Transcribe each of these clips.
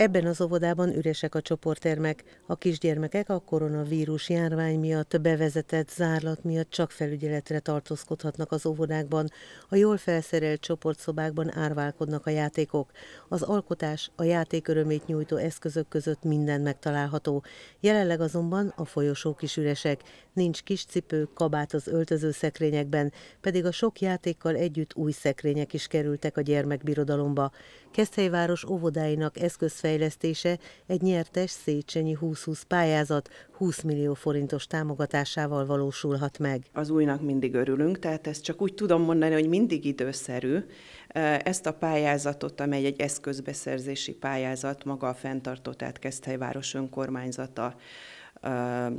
Ebben az óvodában üresek a csoporttermek. A kisgyermekek a koronavírus járvány miatt bevezetett zárlat miatt csak felügyeletre tartózkodhatnak az óvodákban. A jól felszerelt csoportszobákban árválkodnak a játékok. Az alkotás, a játék örömét nyújtó eszközök között minden megtalálható. Jelenleg azonban a folyosók is üresek. Nincs kis cipő, kabát az öltöző szekrényekben, pedig a sok játékkal együtt új szekrények is kerültek a gyermekbirodalomba. Keszthelyváros óvodáinak eszközfejlesztése fejlesztése egy nyertes Széchenyi 2020 pályázat 20 millió forintos támogatásával valósulhat meg. Az újnak mindig örülünk, tehát ezt csak úgy tudom mondani, hogy mindig időszerű. Ezt a pályázatot, amely egy eszközbeszerzési pályázat, maga a fenntartó, tehát Keszthelyváros önkormányzata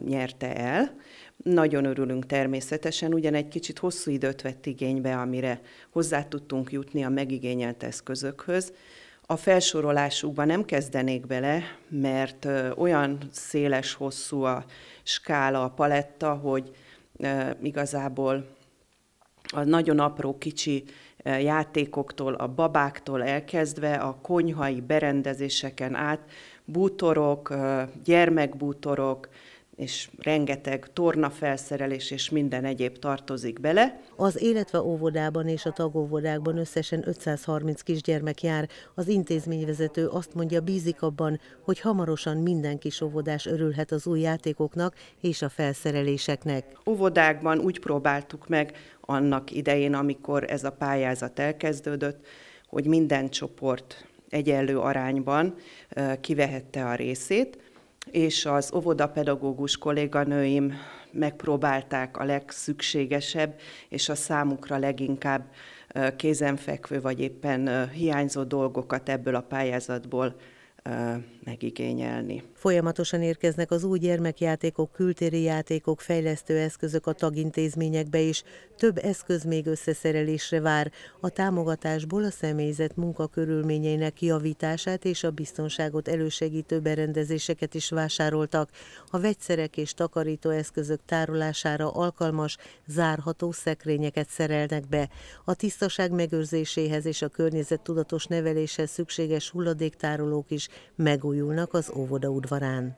nyerte el. Nagyon örülünk természetesen, ugyan egy kicsit hosszú időt vett igénybe, amire hozzá tudtunk jutni a megigényelt eszközökhöz. A felsorolásukba nem kezdenék bele, mert olyan széles, hosszú a skála, a paletta, hogy igazából a nagyon apró, kicsi játékoktól, a babáktól elkezdve a konyhai berendezéseken át, bútorok, gyermekbútorok, és rengeteg tornafelszerelés és minden egyéb tartozik bele. Az életve óvodában és a tagóvodákban összesen 530 kisgyermek jár. Az intézményvezető azt mondja, bízik abban, hogy hamarosan minden kis óvodás örülhet az új játékoknak és a felszereléseknek. Óvodákban úgy próbáltuk meg annak idején, amikor ez a pályázat elkezdődött, hogy minden csoport egyenlő arányban kivehette a részét és az óvodapedagógus kolléganőim megpróbálták a legszükségesebb és a számukra leginkább kézenfekvő vagy éppen hiányzó dolgokat ebből a pályázatból megigényelni. Folyamatosan érkeznek az új gyermekjátékok, kültéri játékok, fejlesztő eszközök a tagintézményekbe is. Több eszköz még összeszerelésre vár. A támogatásból a személyzet munkakörülményeinek javítását és a biztonságot elősegítő berendezéseket is vásároltak. A vegyszerek és takarító eszközök tárolására alkalmas, zárható szekrényeket szerelnek be. A tisztaság megőrzéséhez és a környezettudatos neveléshez szükséges hulladéktárolók is megújulnak az óvoda udvarán.